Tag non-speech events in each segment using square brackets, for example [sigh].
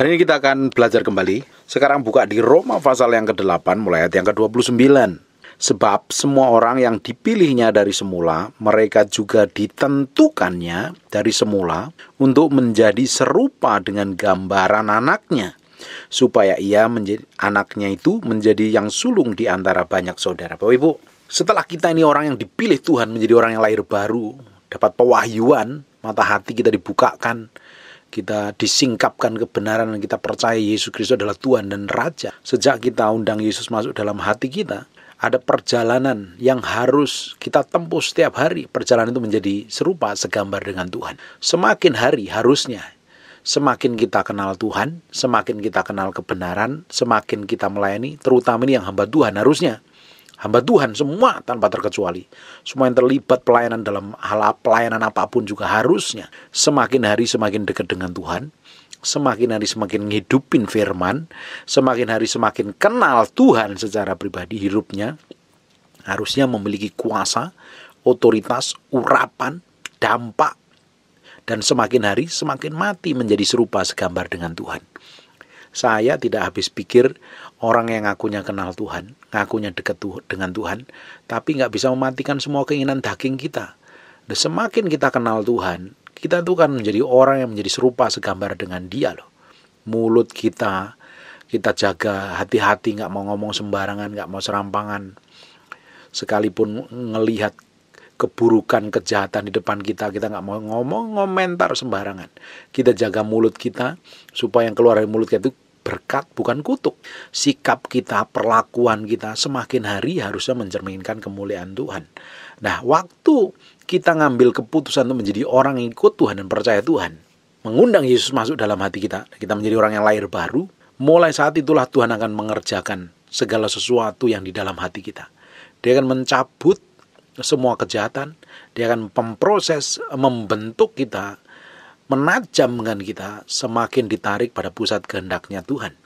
Hari ini kita akan belajar kembali. Sekarang buka di Roma pasal yang ke-8 mulai ayat yang ke-29. Sebab semua orang yang dipilihnya dari semula, mereka juga ditentukannya dari semula untuk menjadi serupa dengan gambaran anaknya, supaya ia menjadi anaknya itu menjadi yang sulung di antara banyak saudara. Bapak Ibu, setelah kita ini orang yang dipilih Tuhan menjadi orang yang lahir baru, dapat pewahyuan, mata hati kita dibukakan, kita disingkapkan kebenaran dan kita percaya Yesus Kristus adalah Tuhan dan Raja. Sejak kita undang Yesus masuk dalam hati kita, ada perjalanan yang harus kita tempuh setiap hari. Perjalanan itu menjadi serupa segambar dengan Tuhan. Semakin hari harusnya semakin kita kenal Tuhan, semakin kita kenal kebenaran, semakin kita melayani, terutama ini yang hamba Tuhan harusnya hamba Tuhan semua tanpa terkecuali. Semua yang terlibat pelayanan dalam hal pelayanan apapun juga harusnya semakin hari semakin dekat dengan Tuhan, semakin hari semakin ngidupin firman, semakin hari semakin kenal Tuhan secara pribadi hidupnya, harusnya memiliki kuasa, otoritas, urapan, dampak, dan semakin hari semakin mati menjadi serupa segambar dengan Tuhan. Saya tidak habis pikir orang yang ngakunya kenal Tuhan, ngakunya dekat Tuh, dengan Tuhan, tapi nggak bisa mematikan semua keinginan daging kita. Dan semakin kita kenal Tuhan, kita tuh kan menjadi orang yang menjadi serupa segambar dengan Dia loh. Mulut kita, kita jaga hati-hati, nggak mau ngomong sembarangan, nggak mau serampangan. Sekalipun ngelihat keburukan, kejahatan di depan kita. Kita nggak mau ngomong, ngomentar sembarangan. Kita jaga mulut kita supaya yang keluar dari mulut kita itu berkat bukan kutuk. Sikap kita, perlakuan kita semakin hari harusnya mencerminkan kemuliaan Tuhan. Nah, waktu kita ngambil keputusan untuk menjadi orang yang ikut Tuhan dan percaya Tuhan, mengundang Yesus masuk dalam hati kita, kita menjadi orang yang lahir baru, mulai saat itulah Tuhan akan mengerjakan segala sesuatu yang di dalam hati kita. Dia akan mencabut semua kejahatan, dia akan memproses, membentuk kita, menajamkan kita semakin ditarik pada pusat kehendaknya Tuhan.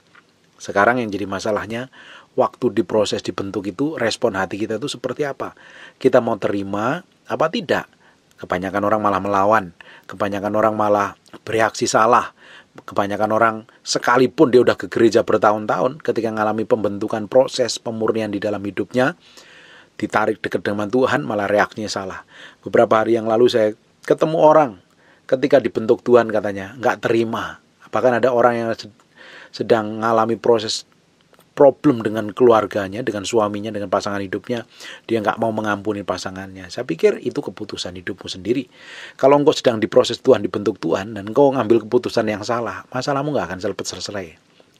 Sekarang yang jadi masalahnya, waktu diproses dibentuk itu respon hati kita itu seperti apa? Kita mau terima apa tidak? Kebanyakan orang malah melawan, kebanyakan orang malah bereaksi salah, kebanyakan orang sekalipun dia udah ke gereja bertahun-tahun ketika mengalami pembentukan proses pemurnian di dalam hidupnya ditarik dekat dengan Tuhan malah reaksinya salah. Beberapa hari yang lalu saya ketemu orang ketika dibentuk Tuhan katanya nggak terima. apakah ada orang yang sedang mengalami proses problem dengan keluarganya, dengan suaminya, dengan pasangan hidupnya. Dia nggak mau mengampuni pasangannya. Saya pikir itu keputusan hidupmu sendiri. Kalau engkau sedang diproses Tuhan, dibentuk Tuhan, dan engkau ngambil keputusan yang salah, masalahmu nggak akan selesai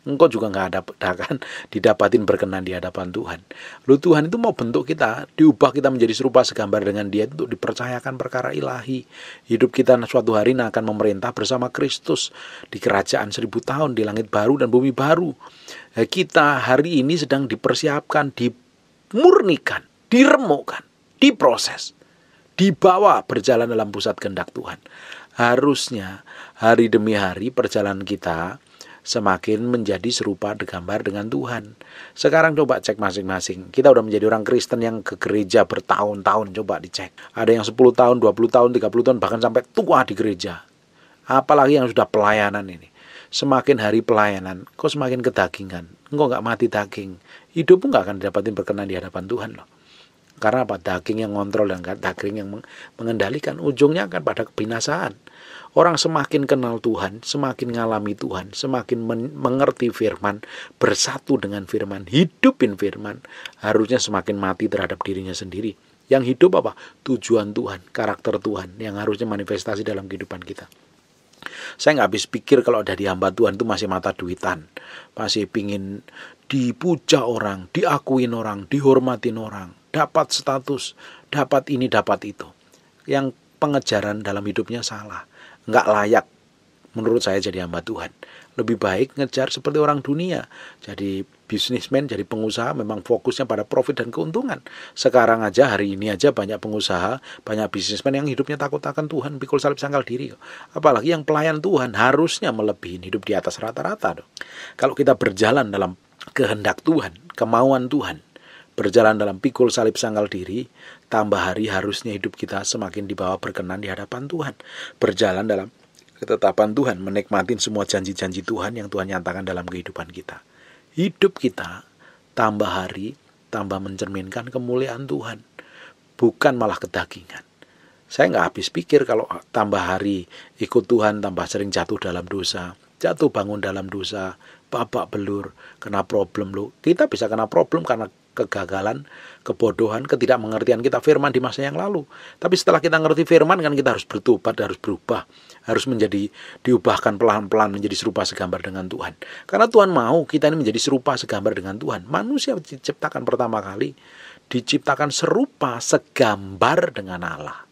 engkau juga nggak ada [laughs] akan didapatin berkenan di hadapan Tuhan. Lu Tuhan itu mau bentuk kita, diubah kita menjadi serupa segambar dengan Dia untuk dipercayakan perkara ilahi. Hidup kita nah suatu hari nah akan memerintah bersama Kristus di kerajaan seribu tahun di langit baru dan bumi baru. Eh, kita hari ini sedang dipersiapkan, dimurnikan, diremukkan, diproses, dibawa berjalan dalam pusat kehendak Tuhan. Harusnya hari demi hari perjalanan kita semakin menjadi serupa digambar dengan Tuhan. Sekarang coba cek masing-masing. Kita udah menjadi orang Kristen yang ke gereja bertahun-tahun coba dicek. Ada yang 10 tahun, 20 tahun, 30 tahun bahkan sampai tua di gereja. Apalagi yang sudah pelayanan ini. Semakin hari pelayanan, kok semakin kedagingan. Engkau nggak mati daging. Hidup nggak akan dapatin berkenan di hadapan Tuhan loh. Karena apa? Daging yang ngontrol dan daging yang mengendalikan ujungnya akan pada kebinasaan. Orang semakin kenal Tuhan, semakin ngalami Tuhan, semakin men mengerti firman, bersatu dengan firman, hidupin firman, harusnya semakin mati terhadap dirinya sendiri. Yang hidup apa? Tujuan Tuhan, karakter Tuhan yang harusnya manifestasi dalam kehidupan kita. Saya nggak habis pikir kalau dari hamba Tuhan itu masih mata duitan, masih pingin dipuja orang, diakuin orang, dihormatin orang, dapat status, dapat ini, dapat itu. Yang pengejaran dalam hidupnya salah nggak layak menurut saya jadi hamba Tuhan. Lebih baik ngejar seperti orang dunia. Jadi bisnismen, jadi pengusaha memang fokusnya pada profit dan keuntungan. Sekarang aja hari ini aja banyak pengusaha, banyak bisnismen yang hidupnya takut akan Tuhan, pikul salib sangkal diri. Apalagi yang pelayan Tuhan harusnya melebihi hidup di atas rata-rata. Kalau kita berjalan dalam kehendak Tuhan, kemauan Tuhan, berjalan dalam pikul salib sangkal diri, tambah hari harusnya hidup kita semakin dibawa berkenan di hadapan Tuhan. Berjalan dalam ketetapan Tuhan, menikmati semua janji-janji Tuhan yang Tuhan nyatakan dalam kehidupan kita. Hidup kita tambah hari, tambah mencerminkan kemuliaan Tuhan. Bukan malah kedagingan. Saya nggak habis pikir kalau tambah hari ikut Tuhan, tambah sering jatuh dalam dosa, jatuh bangun dalam dosa, bapak belur, kena problem lu. Kita bisa kena problem karena kegagalan, kebodohan, ketidakmengertian kita firman di masa yang lalu. Tapi setelah kita ngerti firman kan kita harus bertobat, harus berubah, harus menjadi diubahkan pelan-pelan menjadi serupa segambar dengan Tuhan. Karena Tuhan mau kita ini menjadi serupa segambar dengan Tuhan. Manusia diciptakan pertama kali diciptakan serupa segambar dengan Allah.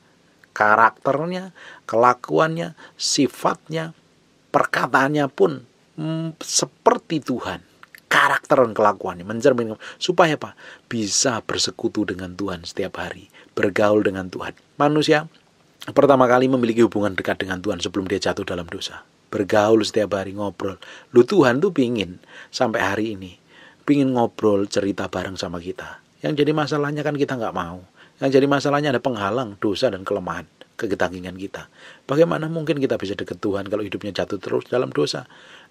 Karakternya, kelakuannya, sifatnya, perkataannya pun mm, seperti Tuhan karakter dan kelakuannya mencerminkan supaya apa bisa bersekutu dengan Tuhan setiap hari bergaul dengan Tuhan manusia pertama kali memiliki hubungan dekat dengan Tuhan sebelum dia jatuh dalam dosa bergaul setiap hari ngobrol lu Tuhan tuh pingin sampai hari ini pingin ngobrol cerita bareng sama kita yang jadi masalahnya kan kita nggak mau yang jadi masalahnya ada penghalang dosa dan kelemahan kegetangingan kita bagaimana mungkin kita bisa dekat Tuhan kalau hidupnya jatuh terus dalam dosa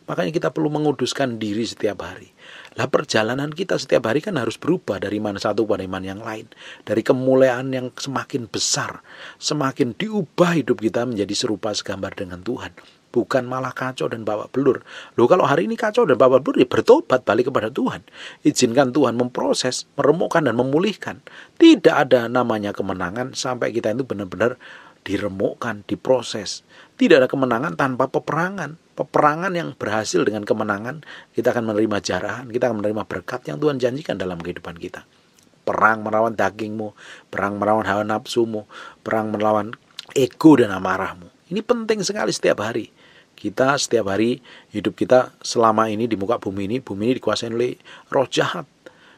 Makanya kita perlu menguduskan diri setiap hari. Lah perjalanan kita setiap hari kan harus berubah dari mana satu pada iman yang lain. Dari kemuliaan yang semakin besar, semakin diubah hidup kita menjadi serupa segambar dengan Tuhan. Bukan malah kacau dan bawa belur. Loh kalau hari ini kacau dan bawa belur ya bertobat balik kepada Tuhan. Izinkan Tuhan memproses, meremukkan dan memulihkan. Tidak ada namanya kemenangan sampai kita itu benar-benar diremukkan, diproses. Tidak ada kemenangan tanpa peperangan. Peperangan yang berhasil dengan kemenangan, kita akan menerima jarahan, kita akan menerima berkat yang Tuhan janjikan dalam kehidupan kita. Perang melawan dagingmu, perang melawan hawa nafsumu, perang melawan ego dan amarahmu. Ini penting sekali setiap hari. Kita setiap hari hidup kita selama ini di muka bumi ini, bumi ini dikuasai oleh roh jahat,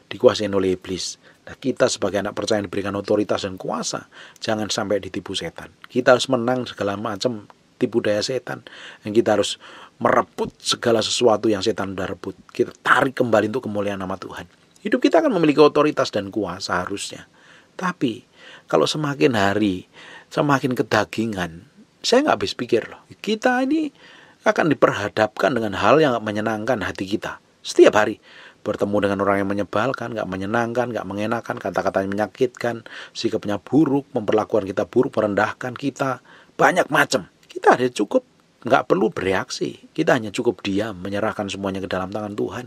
dikuasai oleh iblis. Nah, kita sebagai anak percaya yang diberikan otoritas dan kuasa, jangan sampai ditipu setan. Kita harus menang segala macam tipu daya setan. Dan kita harus merebut segala sesuatu yang setan sudah rebut. Kita tarik kembali untuk kemuliaan nama Tuhan. Hidup kita akan memiliki otoritas dan kuasa harusnya. Tapi kalau semakin hari semakin kedagingan, saya nggak habis pikir loh. Kita ini akan diperhadapkan dengan hal yang menyenangkan hati kita setiap hari bertemu dengan orang yang menyebalkan, nggak menyenangkan, nggak mengenakan, kata-katanya menyakitkan, sikapnya buruk, memperlakukan kita buruk, merendahkan kita, banyak macam. Kita hanya cukup, nggak perlu bereaksi. Kita hanya cukup diam, menyerahkan semuanya ke dalam tangan Tuhan.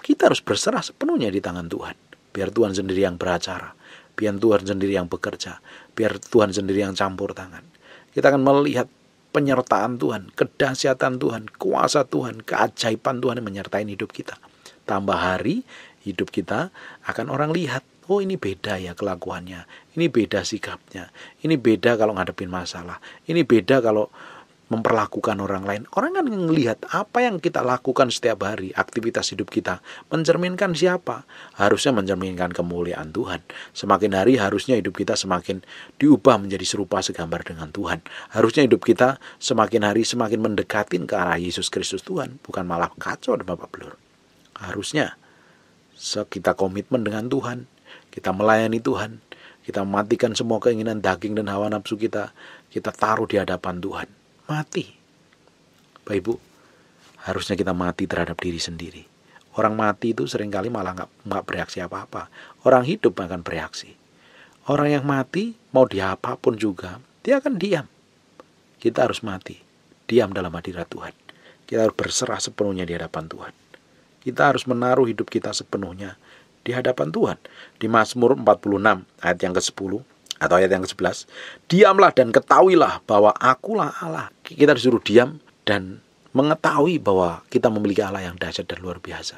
Kita harus berserah sepenuhnya di tangan Tuhan. Biar Tuhan sendiri yang beracara, biar Tuhan sendiri yang bekerja, biar Tuhan sendiri yang campur tangan. Kita akan melihat penyertaan Tuhan, kedahsyatan Tuhan, kuasa Tuhan, keajaiban Tuhan yang menyertai hidup kita. Tambah hari, hidup kita akan orang lihat. Oh ini beda ya kelakuannya, ini beda sikapnya, ini beda kalau ngadepin masalah, ini beda kalau memperlakukan orang lain. Orang kan melihat apa yang kita lakukan setiap hari, aktivitas hidup kita, mencerminkan siapa. Harusnya mencerminkan kemuliaan Tuhan. Semakin hari harusnya hidup kita semakin diubah menjadi serupa segambar dengan Tuhan. Harusnya hidup kita semakin hari semakin mendekatin ke arah Yesus Kristus Tuhan, bukan malah kacau dan Bapak Belur. Harusnya kita komitmen dengan Tuhan, kita melayani Tuhan, kita matikan semua keinginan daging dan hawa nafsu kita, kita taruh di hadapan Tuhan mati. Bapak Ibu, harusnya kita mati terhadap diri sendiri. Orang mati itu seringkali malah nggak nggak bereaksi apa-apa. Orang hidup akan bereaksi. Orang yang mati mau dia apapun juga, dia akan diam. Kita harus mati, diam dalam hadirat Tuhan. Kita harus berserah sepenuhnya di hadapan Tuhan. Kita harus menaruh hidup kita sepenuhnya di hadapan Tuhan. Di Mazmur 46 ayat yang ke-10, atau ayat yang ke-11 diamlah dan ketahuilah bahwa akulah Allah kita disuruh diam dan mengetahui bahwa kita memiliki Allah yang dahsyat dan luar biasa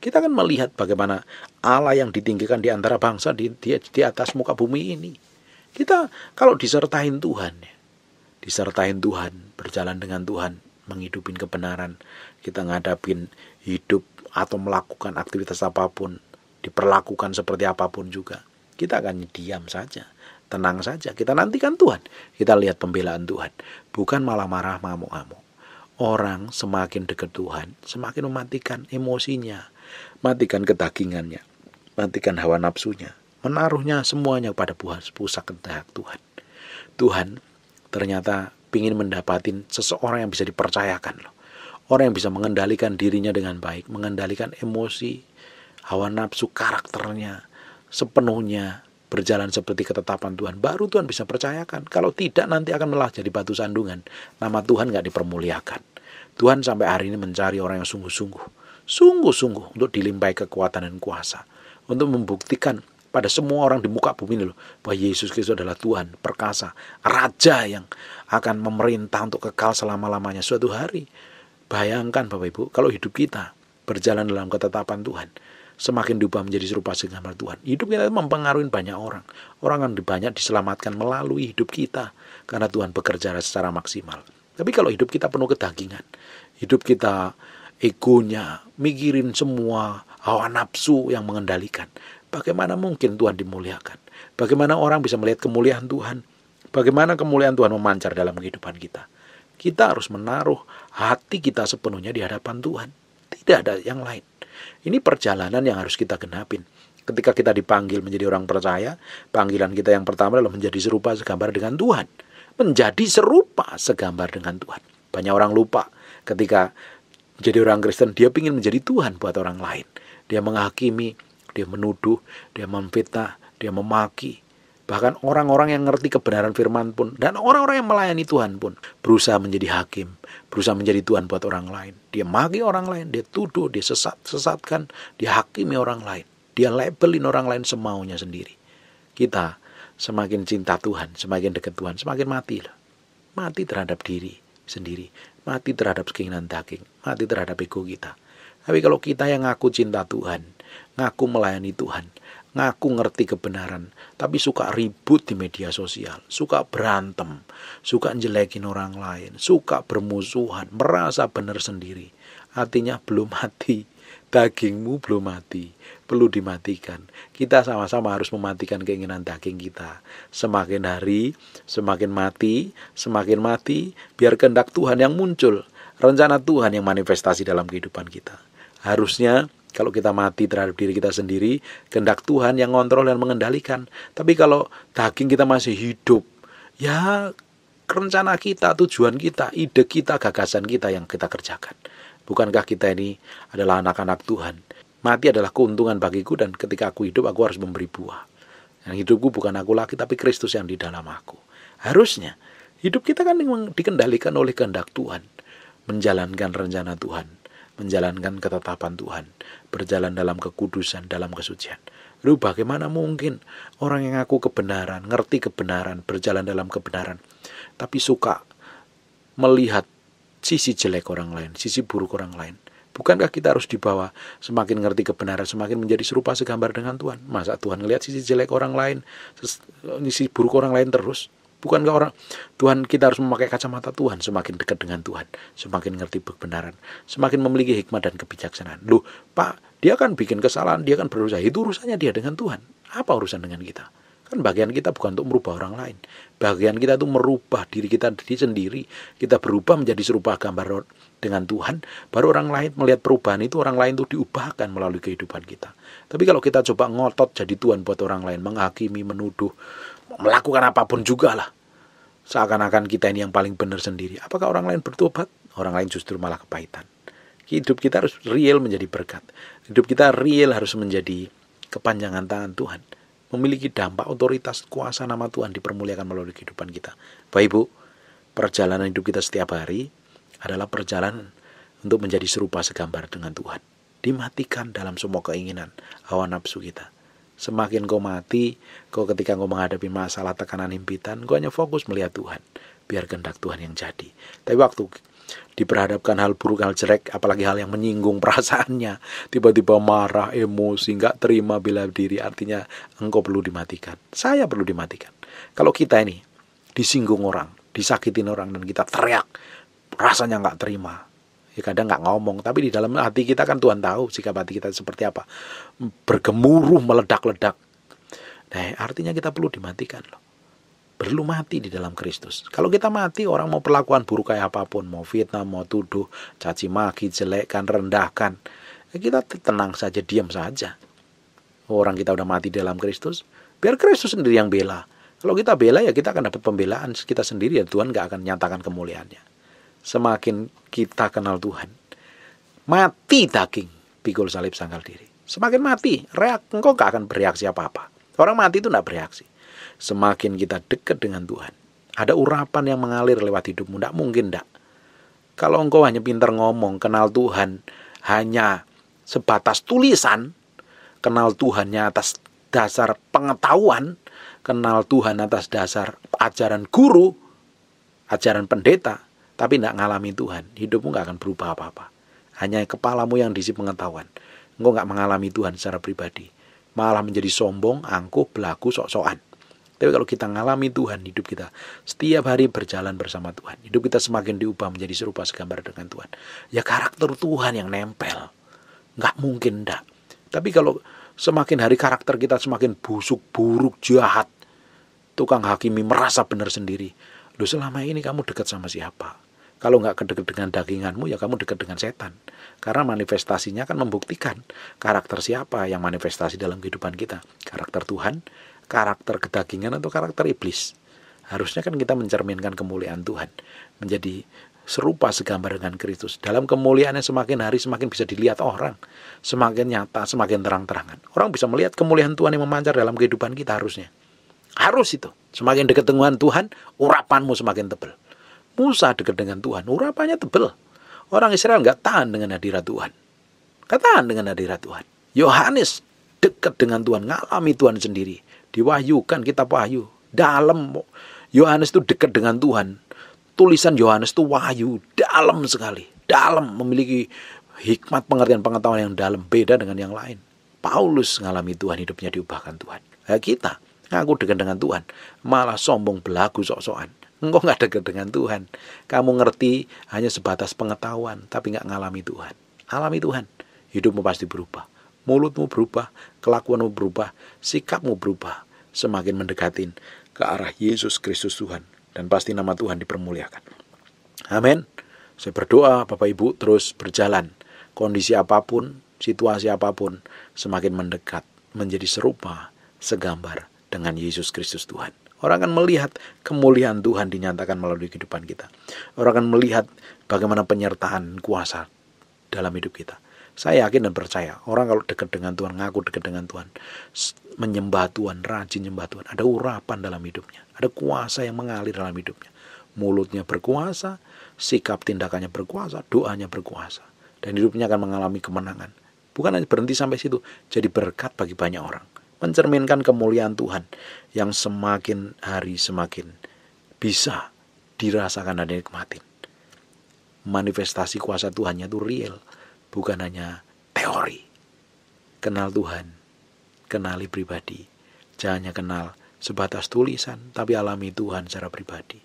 kita akan melihat bagaimana Allah yang ditinggikan di antara bangsa di, di, di atas muka bumi ini kita kalau disertain Tuhan ya, disertain Tuhan berjalan dengan Tuhan menghidupin kebenaran kita ngadapin hidup atau melakukan aktivitas apapun diperlakukan seperti apapun juga kita akan diam saja Tenang saja, kita nantikan Tuhan. Kita lihat pembelaan Tuhan. Bukan malah marah ngamuk-ngamuk. Orang semakin dekat Tuhan, semakin mematikan emosinya, matikan ketagingannya, matikan hawa nafsunya, menaruhnya semuanya pada pusat kehendak Tuhan. Tuhan ternyata ingin mendapatin seseorang yang bisa dipercayakan loh. Orang yang bisa mengendalikan dirinya dengan baik, mengendalikan emosi, hawa nafsu karakternya sepenuhnya berjalan seperti ketetapan Tuhan, baru Tuhan bisa percayakan. Kalau tidak nanti akan melah jadi batu sandungan. Nama Tuhan nggak dipermuliakan. Tuhan sampai hari ini mencari orang yang sungguh-sungguh. Sungguh-sungguh untuk dilimpahi kekuatan dan kuasa. Untuk membuktikan pada semua orang di muka bumi ini loh bahwa Yesus Kristus adalah Tuhan, perkasa, raja yang akan memerintah untuk kekal selama-lamanya suatu hari. Bayangkan Bapak Ibu, kalau hidup kita berjalan dalam ketetapan Tuhan, semakin diubah menjadi serupa segambar Tuhan. Hidup kita mempengaruhi banyak orang. Orang yang banyak diselamatkan melalui hidup kita karena Tuhan bekerja secara maksimal. Tapi kalau hidup kita penuh kedagingan, hidup kita egonya, mikirin semua hawa nafsu yang mengendalikan. Bagaimana mungkin Tuhan dimuliakan? Bagaimana orang bisa melihat kemuliaan Tuhan? Bagaimana kemuliaan Tuhan memancar dalam kehidupan kita? Kita harus menaruh hati kita sepenuhnya di hadapan Tuhan. Tidak ada yang lain. Ini perjalanan yang harus kita genapin. Ketika kita dipanggil menjadi orang percaya, panggilan kita yang pertama adalah menjadi serupa segambar dengan Tuhan. Menjadi serupa segambar dengan Tuhan. Banyak orang lupa ketika jadi orang Kristen, dia ingin menjadi Tuhan buat orang lain. Dia menghakimi, dia menuduh, dia memfitnah, dia memaki, Bahkan orang-orang yang ngerti kebenaran firman pun dan orang-orang yang melayani Tuhan pun berusaha menjadi hakim, berusaha menjadi Tuhan buat orang lain. Dia maki orang lain, dia tuduh, dia sesat, sesatkan, dia hakimi orang lain. Dia labelin orang lain semaunya sendiri. Kita semakin cinta Tuhan, semakin dekat Tuhan, semakin mati lah Mati terhadap diri sendiri, mati terhadap keinginan daging, mati terhadap ego kita. Tapi kalau kita yang ngaku cinta Tuhan, ngaku melayani Tuhan, ngaku ngerti kebenaran, tapi suka ribut di media sosial, suka berantem, suka jelekin orang lain, suka bermusuhan, merasa benar sendiri. Artinya belum mati, dagingmu belum mati, perlu dimatikan. Kita sama-sama harus mematikan keinginan daging kita. Semakin hari, semakin mati, semakin mati, biar kehendak Tuhan yang muncul, rencana Tuhan yang manifestasi dalam kehidupan kita. Harusnya kalau kita mati terhadap diri kita sendiri, kehendak Tuhan yang ngontrol dan mengendalikan. Tapi kalau daging kita masih hidup, ya rencana kita, tujuan kita, ide kita, gagasan kita yang kita kerjakan. Bukankah kita ini adalah anak-anak Tuhan? Mati adalah keuntungan bagiku dan ketika aku hidup aku harus memberi buah. Yang hidupku bukan aku lagi tapi Kristus yang di dalam aku. Harusnya hidup kita kan dikendalikan oleh kehendak Tuhan. Menjalankan rencana Tuhan menjalankan ketetapan Tuhan, berjalan dalam kekudusan, dalam kesucian. Lalu bagaimana mungkin orang yang ngaku kebenaran, ngerti kebenaran, berjalan dalam kebenaran, tapi suka melihat sisi jelek orang lain, sisi buruk orang lain. Bukankah kita harus dibawa semakin ngerti kebenaran, semakin menjadi serupa segambar dengan Tuhan? Masa Tuhan ngelihat sisi jelek orang lain, sisi buruk orang lain terus? Bukankah orang Tuhan kita harus memakai kacamata Tuhan semakin dekat dengan Tuhan, semakin ngerti kebenaran, semakin memiliki hikmat dan kebijaksanaan. Loh, Pak, dia kan bikin kesalahan, dia kan berusaha Itu urusannya dia dengan Tuhan. Apa urusan dengan kita? Kan bagian kita bukan untuk merubah orang lain. Bagian kita itu merubah diri kita sendiri. Kita berubah menjadi serupa gambar dengan Tuhan, baru orang lain melihat perubahan itu orang lain itu diubahkan melalui kehidupan kita. Tapi kalau kita coba ngotot jadi Tuhan buat orang lain, menghakimi, menuduh, melakukan apapun juga lah. Seakan-akan kita ini yang paling benar sendiri. Apakah orang lain bertobat? Orang lain justru malah kepahitan. Hidup kita harus real menjadi berkat. Hidup kita real harus menjadi kepanjangan tangan Tuhan. Memiliki dampak otoritas kuasa nama Tuhan dipermuliakan melalui kehidupan kita. Bapak Ibu, perjalanan hidup kita setiap hari adalah perjalanan untuk menjadi serupa segambar dengan Tuhan. Dimatikan dalam semua keinginan hawa nafsu kita Semakin kau mati, kau ketika kau menghadapi masalah tekanan himpitan, kau hanya fokus melihat Tuhan. Biar kehendak Tuhan yang jadi. Tapi waktu diperhadapkan hal buruk, hal jelek, apalagi hal yang menyinggung perasaannya, tiba-tiba marah, emosi, nggak terima bila diri, artinya engkau perlu dimatikan. Saya perlu dimatikan. Kalau kita ini disinggung orang, disakitin orang, dan kita teriak, rasanya nggak terima, ya kadang nggak ngomong tapi di dalam hati kita kan Tuhan tahu sikap hati kita seperti apa bergemuruh meledak-ledak nah artinya kita perlu dimatikan loh perlu mati di dalam Kristus. Kalau kita mati, orang mau perlakuan buruk kayak apapun, mau fitnah, mau tuduh, caci maki, jelekkan, rendahkan, ya kita tenang saja, diam saja. Orang kita udah mati di dalam Kristus, biar Kristus sendiri yang bela. Kalau kita bela ya kita akan dapat pembelaan kita sendiri ya Tuhan gak akan nyatakan kemuliaannya semakin kita kenal Tuhan. Mati daging, pikul salib sangkal diri. Semakin mati, reak, engkau gak akan bereaksi apa-apa. Orang mati itu gak bereaksi. Semakin kita dekat dengan Tuhan. Ada urapan yang mengalir lewat hidupmu, gak mungkin gak. Kalau engkau hanya pintar ngomong, kenal Tuhan, hanya sebatas tulisan, kenal Tuhannya atas dasar pengetahuan, kenal Tuhan atas dasar ajaran guru, ajaran pendeta, tapi tidak ngalami Tuhan, hidupmu nggak akan berubah apa-apa. Hanya kepalamu yang diisi pengetahuan. Engkau nggak mengalami Tuhan secara pribadi. Malah menjadi sombong, angkuh, belaku, sok-sokan. Tapi kalau kita ngalami Tuhan, hidup kita setiap hari berjalan bersama Tuhan. Hidup kita semakin diubah menjadi serupa segambar dengan Tuhan. Ya karakter Tuhan yang nempel. Nggak mungkin enggak. Tapi kalau semakin hari karakter kita semakin busuk, buruk, jahat. Tukang hakimi merasa benar sendiri. Loh selama ini kamu dekat sama siapa? Kalau nggak dekat dengan daginganmu, ya kamu dekat dengan setan. Karena manifestasinya kan membuktikan karakter siapa yang manifestasi dalam kehidupan kita. Karakter Tuhan, karakter kedagingan, atau karakter iblis. Harusnya kan kita mencerminkan kemuliaan Tuhan. Menjadi serupa segambar dengan Kristus. Dalam kemuliaan yang semakin hari semakin bisa dilihat orang, semakin nyata, semakin terang-terangan. Orang bisa melihat kemuliaan Tuhan yang memancar dalam kehidupan kita harusnya. Harus itu. Semakin dekat dengan Tuhan, urapanmu semakin tebal. Musa dekat dengan Tuhan, Urapannya tebel. Orang Israel nggak tahan dengan hadirat Tuhan. Nggak tahan dengan hadirat Tuhan. Yohanes dekat dengan Tuhan, ngalami Tuhan sendiri. Diwahyukan kita wahyu. Dalam Yohanes itu dekat dengan Tuhan. Tulisan Yohanes itu wahyu, dalam sekali. Dalam memiliki hikmat pengertian pengetahuan yang dalam beda dengan yang lain. Paulus ngalami Tuhan hidupnya diubahkan Tuhan. Nah, kita ngaku dekat dengan Tuhan malah sombong belagu sok-sokan Engkau nggak dekat dengan Tuhan. Kamu ngerti hanya sebatas pengetahuan, tapi nggak ngalami Tuhan. Alami Tuhan, hidupmu pasti berubah. Mulutmu berubah, kelakuanmu berubah, sikapmu berubah. Semakin mendekatin ke arah Yesus Kristus Tuhan. Dan pasti nama Tuhan dipermuliakan. Amin. Saya berdoa Bapak Ibu terus berjalan. Kondisi apapun, situasi apapun, semakin mendekat. Menjadi serupa, segambar dengan Yesus Kristus Tuhan. Orang akan melihat kemuliaan Tuhan dinyatakan melalui kehidupan kita. Orang akan melihat bagaimana penyertaan kuasa dalam hidup kita. Saya yakin dan percaya, orang kalau dekat dengan Tuhan, ngaku dekat dengan Tuhan, menyembah Tuhan, rajin menyembah Tuhan, ada urapan dalam hidupnya, ada kuasa yang mengalir dalam hidupnya. Mulutnya berkuasa, sikap tindakannya berkuasa, doanya berkuasa. Dan hidupnya akan mengalami kemenangan. Bukan hanya berhenti sampai situ, jadi berkat bagi banyak orang mencerminkan kemuliaan Tuhan yang semakin hari semakin bisa dirasakan dan dinikmatin. Manifestasi kuasa Tuhannya itu real, bukan hanya teori. Kenal Tuhan, kenali pribadi. Jangan hanya kenal sebatas tulisan, tapi alami Tuhan secara pribadi.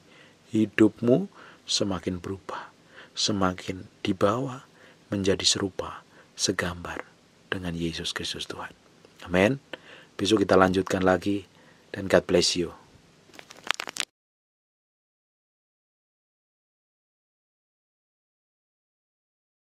Hidupmu semakin berubah, semakin dibawa menjadi serupa, segambar dengan Yesus Kristus Tuhan. Amin. Besok kita lanjutkan lagi dan God bless you.